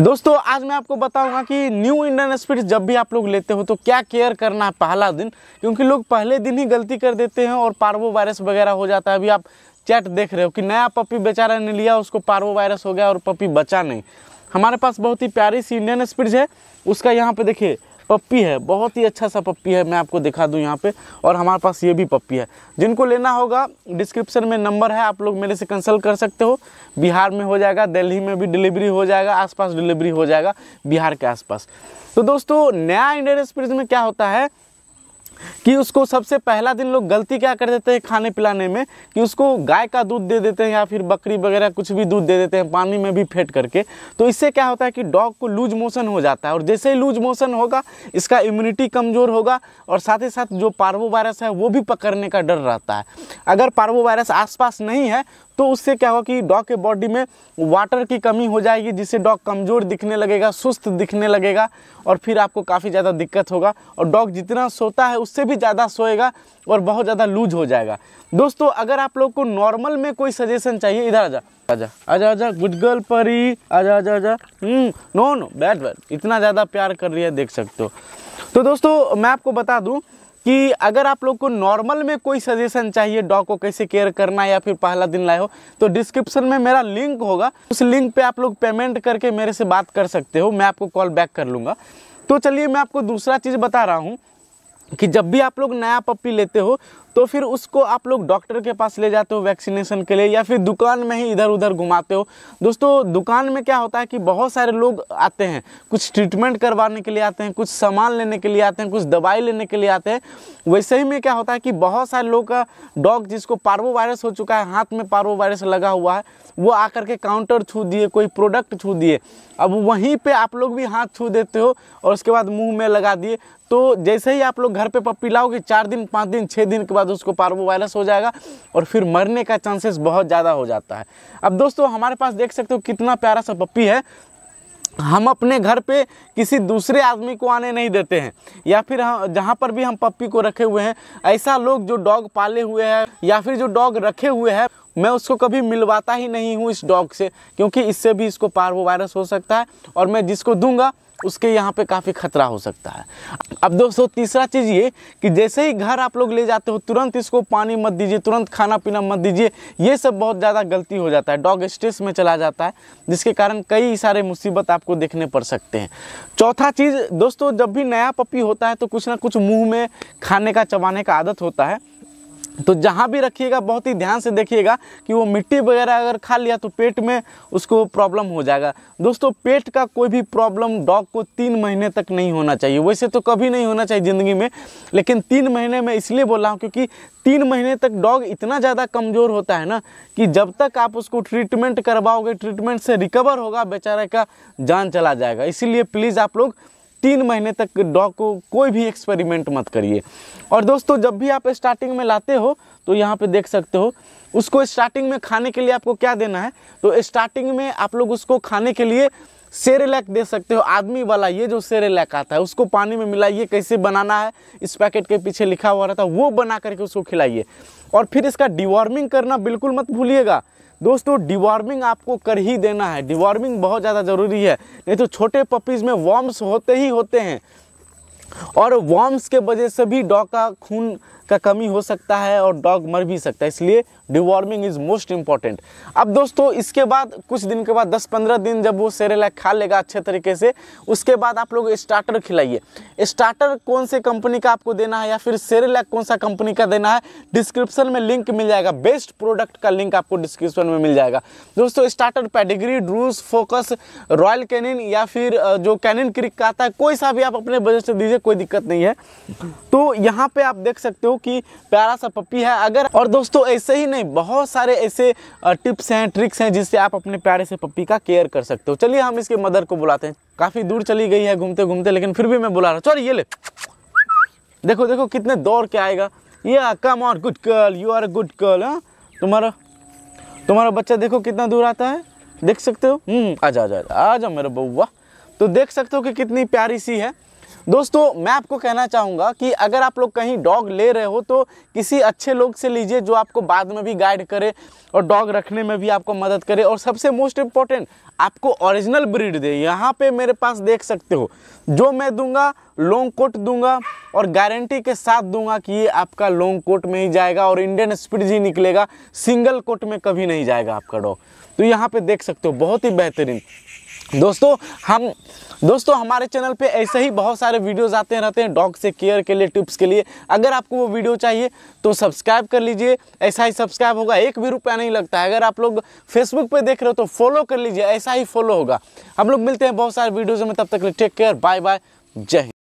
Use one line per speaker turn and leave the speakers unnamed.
दोस्तों आज मैं आपको बताऊंगा कि न्यू इंडियन स्पीड जब भी आप लोग लेते हो तो क्या केयर करना है पहला दिन क्योंकि लोग पहले दिन ही गलती कर देते हैं और पार्वो वायरस वगैरह हो जाता है अभी आप चैट देख रहे हो कि नया पपी बेचारा ने लिया उसको पार्वो वायरस हो गया और पपी बचा नहीं हमारे पास बहुत ही प्यारी सी इंडियन स्पीड है उसका यहाँ पर देखिए पप्पी है बहुत ही अच्छा सा पप्पी है मैं आपको दिखा दूँ यहाँ पे और हमारे पास ये भी पप्पी है जिनको लेना होगा डिस्क्रिप्शन में नंबर है आप लोग मेरे से कंसल्ट कर सकते हो बिहार में हो जाएगा दिल्ली में भी डिलीवरी हो जाएगा आसपास डिलीवरी हो जाएगा बिहार के आसपास तो दोस्तों नया इंडियन एक्सप्रेस में क्या होता है कि उसको सबसे पहला दिन लोग गलती क्या कर देते हैं खाने पिलाने में कि उसको गाय का दूध दे देते हैं या फिर बकरी वगैरह कुछ भी दूध दे देते हैं पानी में भी फेंट करके तो इससे क्या होता है कि डॉग को लूज मोशन हो जाता है और जैसे ही लूज मोशन होगा इसका इम्यूनिटी कमज़ोर होगा और साथ ही साथ जो पार्वो वायरस है वो भी पकड़ने का डर रहता है अगर पार्वो वायरस आसपास नहीं है तो उससे क्या होगा कि डॉग के बॉडी में वाटर की कमी हो जाएगी जिससे डॉग कमज़ोर दिखने लगेगा सुस्त दिखने लगेगा और फिर आपको काफ़ी ज़्यादा दिक्कत होगा और डॉग जितना सोता है उससे भी ज़्यादा सोएगा और बहुत ज़्यादा लूज हो जाएगा दोस्तों अगर आप लोग को नॉर्मल में कोई सजेशन चाहिए इधर आ जा आजा आजा आजा गुड गर्ल परी आजा आजा आजा hmm, no no bad bad इतना ज़्यादा प्यार कर रही है देख सकते हो तो दोस्तों मैं आपको बता दूं कि अगर आप लोग को नॉर्मल में कोई सजेशन चाहिए डॉग को कैसे केयर करना या फिर पहला दिन लाए हो तो डिस्क्रिप्शन में मेरा लिंक होगा उस लिंक पे आप लोग पेमेंट करके मेरे से बात कर सकते हो मैं आपको कॉल बैक कर लूँगा तो चलिए मैं आपको दूसरा चीज़ बता रहा हूँ कि जब भी आप लोग नया पपी लेते हो तो फिर उसको आप लोग डॉक्टर के पास ले जाते हो वैक्सीनेशन के लिए या फिर दुकान में ही इधर उधर घुमाते हो दोस्तों दुकान में क्या होता है कि बहुत सारे लोग आते हैं कुछ ट्रीटमेंट करवाने के लिए आते हैं कुछ सामान लेने के लिए आते हैं कुछ दवाई लेने के लिए आते हैं वैसे ही में क्या होता है कि बहुत सारे लोग का डॉग जिसको पार्वो वायरस हो चुका है हाथ में पार्वो वायरस लगा हुआ है वो आकर के काउंटर छू दिए कोई प्रोडक्ट छू दिए अब वहीं पर आप लोग भी हाथ छू देते हो और उसके बाद मुँह में लगा दिए तो जैसे ही आप लोग घर पे पप्पी लाओगे चार दिन पाँच दिन छः दिन के बाद उसको पार्वो वायरस हो जाएगा और फिर मरने का चांसेस बहुत ज़्यादा हो जाता है अब दोस्तों हमारे पास देख सकते हो कितना प्यारा सा पप्पी है हम अपने घर पे किसी दूसरे आदमी को आने नहीं देते हैं या फिर हम जहाँ पर भी हम पप्पी को रखे हुए हैं ऐसा लोग जो डॉग पाले हुए हैं या फिर जो डॉग रखे हुए हैं मैं उसको कभी मिलवाता ही नहीं हूँ इस डॉग से क्योंकि इससे भी इसको पार्वो वायरस हो सकता है और मैं जिसको दूंगा उसके यहाँ पे काफ़ी खतरा हो सकता है अब दोस्तों तीसरा चीज़ ये कि जैसे ही घर आप लोग ले जाते हो तुरंत इसको पानी मत दीजिए तुरंत खाना पीना मत दीजिए ये सब बहुत ज़्यादा गलती हो जाता है डॉग स्ट्रेस में चला जाता है जिसके कारण कई सारे मुसीबत आपको देखने पड़ सकते हैं चौथा चीज़ दोस्तों जब भी नया पपी होता है तो कुछ ना कुछ मुँह में खाने का चबाने का आदत होता है तो जहाँ भी रखिएगा बहुत ही ध्यान से देखिएगा कि वो मिट्टी वगैरह अगर खा लिया तो पेट में उसको प्रॉब्लम हो जाएगा दोस्तों पेट का कोई भी प्रॉब्लम डॉग को तीन महीने तक नहीं होना चाहिए वैसे तो कभी नहीं होना चाहिए ज़िंदगी में लेकिन तीन महीने में इसलिए बोल रहा हूँ क्योंकि तीन महीने तक डॉग इतना ज़्यादा कमज़ोर होता है ना कि जब तक आप उसको ट्रीटमेंट करवाओगे ट्रीटमेंट से रिकवर होगा बेचारे का जान चला जाएगा इसीलिए प्लीज़ आप लोग तीन महीने तक डॉग को कोई भी एक्सपेरिमेंट मत करिए और दोस्तों जब भी आप स्टार्टिंग में लाते हो तो यहाँ पे देख सकते हो उसको स्टार्टिंग में खाने के लिए आपको क्या देना है तो स्टार्टिंग में आप लोग उसको खाने के लिए सेरेलैक दे सकते हो आदमी वाला ये जो सेरेलैक आता है उसको पानी में मिलाइए कैसे बनाना है इस पैकेट के पीछे लिखा हुआ रहता है वो बना करके उसको खिलाइए और फिर इसका डिवॉर्मिंग करना बिल्कुल मत भूलिएगा दोस्तों डिवॉर्मिंग आपको कर ही देना है डिवॉर्मिंग बहुत ज़्यादा ज़रूरी है नहीं तो छोटे पपीज़ में वॉर्म्स होते ही होते हैं और वॉर्म्स के वजह से भी डॉग का खून का कमी हो सकता है और डॉग मर भी सकता है इसलिए डिवॉर्मिंग इज़ मोस्ट इम्पॉर्टेंट अब दोस्तों इसके बाद कुछ दिन के बाद 10-15 दिन जब वो सेरेला खा लेगा अच्छे तरीके से उसके बाद आप लोग स्टार्टर खिलाइए स्टार्टर कौन से कंपनी का आपको देना है या फिर सेरेला कौन सा कंपनी का देना है डिस्क्रिप्शन में लिंक मिल जाएगा बेस्ट प्रोडक्ट का लिंक आपको डिस्क्रिप्शन में मिल जाएगा दोस्तों starter pedigree drools focus royal canin या फिर जो कैनिन क्रिक का आता है कोई सा भी आप अपने बजट से दीजिए मुझे कोई दिक्कत नहीं है तो यहाँ पे आप देख सकते हो कि प्यारा सा पप्पी है अगर और दोस्तों ऐसे ही नहीं बहुत सारे ऐसे टिप्स हैं ट्रिक्स हैं जिससे आप अपने प्यारे से पप्पी का केयर कर सकते हो चलिए हम इसके मदर को बुलाते हैं काफ़ी दूर चली गई है घूमते घूमते लेकिन फिर भी मैं बुला रहा हूँ चलो ये ले देखो देखो कितने दौड़ के आएगा ये come on good girl you are a good girl हाँ तुम्हारा तुम्हारा बच्चा देखो कितना दूर आता है देख सकते हो हम्म, आ जा आ जा आ जा मेरा बउआ तो देख सकते हो कि कितनी प्यारी सी है दोस्तों मैं आपको कहना चाहूँगा कि अगर आप लोग कहीं डॉग ले रहे हो तो किसी अच्छे लोग से लीजिए जो आपको बाद में भी गाइड करे और डॉग रखने में भी आपको मदद करे और सबसे मोस्ट इम्पॉर्टेंट आपको ओरिजिनल ब्रीड दे यहाँ पे मेरे पास देख सकते हो जो मैं दूंगा लॉन्ग कोट दूंगा और गारंटी के साथ दूंगा कि ये आपका लॉन्ग कोट में ही जाएगा और इंडियन स्पीड ही निकलेगा सिंगल कोट में कभी नहीं जाएगा आपका डॉग तो यहाँ पे देख सकते हो बहुत ही बेहतरीन दोस्तों हम दोस्तों हमारे चैनल पे ऐसे ही बहुत सारे वीडियोस आते रहते हैं डॉग से केयर के लिए टिप्स के लिए अगर आपको वो वीडियो चाहिए तो सब्सक्राइब कर लीजिए ऐसा ही सब्सक्राइब होगा एक भी रुपया नहीं लगता है अगर आप लोग फेसबुक पे देख रहे हो तो फॉलो कर लीजिए ऐसा ही फॉलो होगा हम लोग मिलते हैं बहुत सारे वीडियोज़ में तब तक टेक केयर बाय बाय जय हिंद